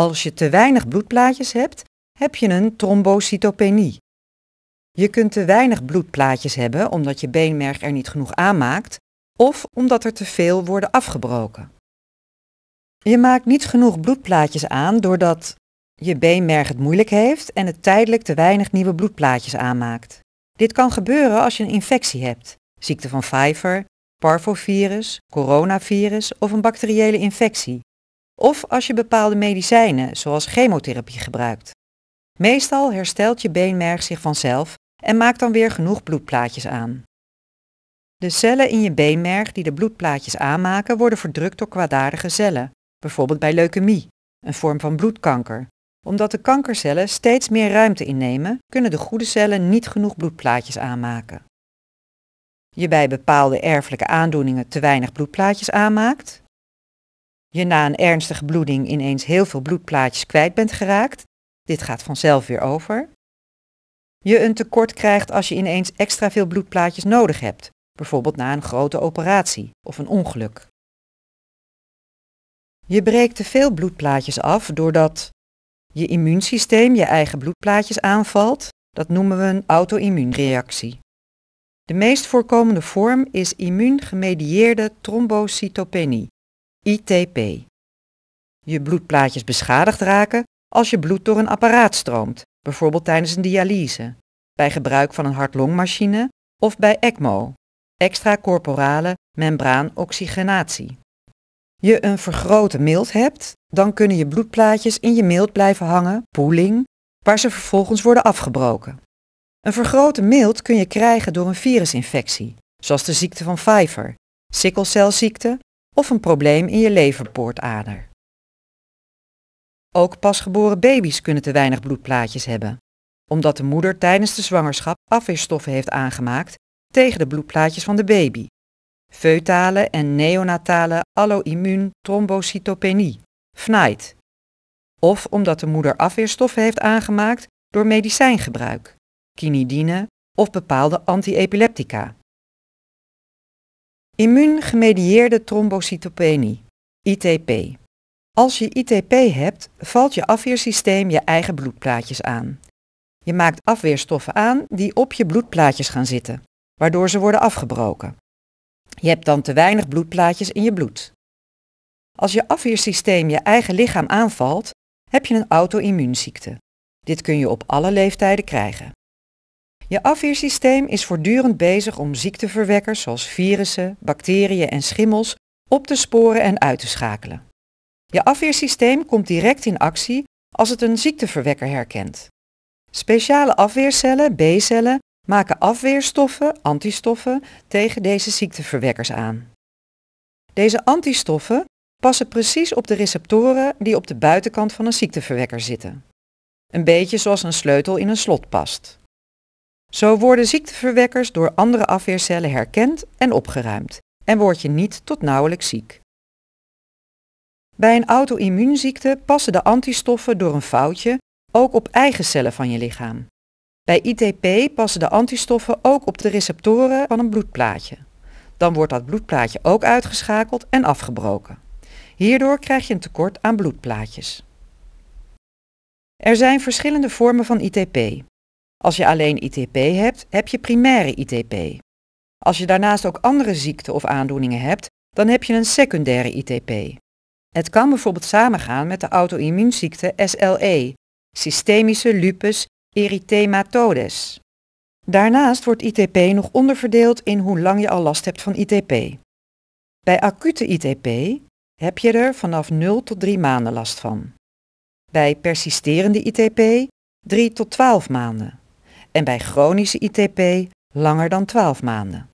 Als je te weinig bloedplaatjes hebt, heb je een trombocytopenie. Je kunt te weinig bloedplaatjes hebben omdat je beenmerg er niet genoeg aanmaakt of omdat er te veel worden afgebroken. Je maakt niet genoeg bloedplaatjes aan doordat je beenmerg het moeilijk heeft en het tijdelijk te weinig nieuwe bloedplaatjes aanmaakt. Dit kan gebeuren als je een infectie hebt, ziekte van Pfeiffer, parvovirus, coronavirus of een bacteriële infectie, of als je bepaalde medicijnen, zoals chemotherapie, gebruikt. Meestal herstelt je beenmerg zich vanzelf en maakt dan weer genoeg bloedplaatjes aan. De cellen in je beenmerg die de bloedplaatjes aanmaken worden verdrukt door kwaadaardige cellen, bijvoorbeeld bij leukemie, een vorm van bloedkanker. Omdat de kankercellen steeds meer ruimte innemen, kunnen de goede cellen niet genoeg bloedplaatjes aanmaken. Je bij bepaalde erfelijke aandoeningen te weinig bloedplaatjes aanmaakt, je na een ernstige bloeding ineens heel veel bloedplaatjes kwijt bent geraakt. Dit gaat vanzelf weer over. Je een tekort krijgt als je ineens extra veel bloedplaatjes nodig hebt, bijvoorbeeld na een grote operatie of een ongeluk. Je breekt te veel bloedplaatjes af doordat je immuunsysteem je eigen bloedplaatjes aanvalt. Dat noemen we een auto-immuunreactie. De meest voorkomende vorm is immuungemedieerde trombocytopenie, ITP. Je bloedplaatjes beschadigd raken als je bloed door een apparaat stroomt, bijvoorbeeld tijdens een dialyse, bij gebruik van een hart-longmachine of bij ECMO, extracorporale membraanoxygenatie. Je een vergrote mild hebt, dan kunnen je bloedplaatjes in je mild blijven hangen, poeling, waar ze vervolgens worden afgebroken. Een vergrote mild kun je krijgen door een virusinfectie, zoals de ziekte van Pfeiffer, sikkelcelziekte of een probleem in je leverpoortader. Ook pasgeboren baby's kunnen te weinig bloedplaatjes hebben, omdat de moeder tijdens de zwangerschap afweerstoffen heeft aangemaakt tegen de bloedplaatjes van de baby. Feutale en neonatale alloimmuun trombocytopenie, FNAIT. Of omdat de moeder afweerstoffen heeft aangemaakt door medicijngebruik, kinidine of bepaalde antiepileptica. Immuungemedieerde trombocytopenie, ITP. Als je ITP hebt, valt je afweersysteem je eigen bloedplaatjes aan. Je maakt afweerstoffen aan die op je bloedplaatjes gaan zitten, waardoor ze worden afgebroken. Je hebt dan te weinig bloedplaatjes in je bloed. Als je afweersysteem je eigen lichaam aanvalt, heb je een auto-immuunziekte. Dit kun je op alle leeftijden krijgen. Je afweersysteem is voortdurend bezig om ziekteverwekkers zoals virussen, bacteriën en schimmels op te sporen en uit te schakelen. Je afweersysteem komt direct in actie als het een ziekteverwekker herkent. Speciale afweercellen, B-cellen, maken afweerstoffen, antistoffen, tegen deze ziekteverwekkers aan. Deze antistoffen passen precies op de receptoren die op de buitenkant van een ziekteverwekker zitten. Een beetje zoals een sleutel in een slot past. Zo worden ziekteverwekkers door andere afweercellen herkend en opgeruimd en word je niet tot nauwelijks ziek. Bij een auto-immuunziekte passen de antistoffen door een foutje ook op eigen cellen van je lichaam. Bij ITP passen de antistoffen ook op de receptoren van een bloedplaatje. Dan wordt dat bloedplaatje ook uitgeschakeld en afgebroken. Hierdoor krijg je een tekort aan bloedplaatjes. Er zijn verschillende vormen van ITP. Als je alleen ITP hebt, heb je primaire ITP. Als je daarnaast ook andere ziekten of aandoeningen hebt, dan heb je een secundaire ITP. Het kan bijvoorbeeld samengaan met de auto-immuunziekte SLE, systemische lupus erythematodes. Daarnaast wordt ITP nog onderverdeeld in hoe lang je al last hebt van ITP. Bij acute ITP heb je er vanaf 0 tot 3 maanden last van. Bij persisterende ITP 3 tot 12 maanden en bij chronische ITP langer dan 12 maanden.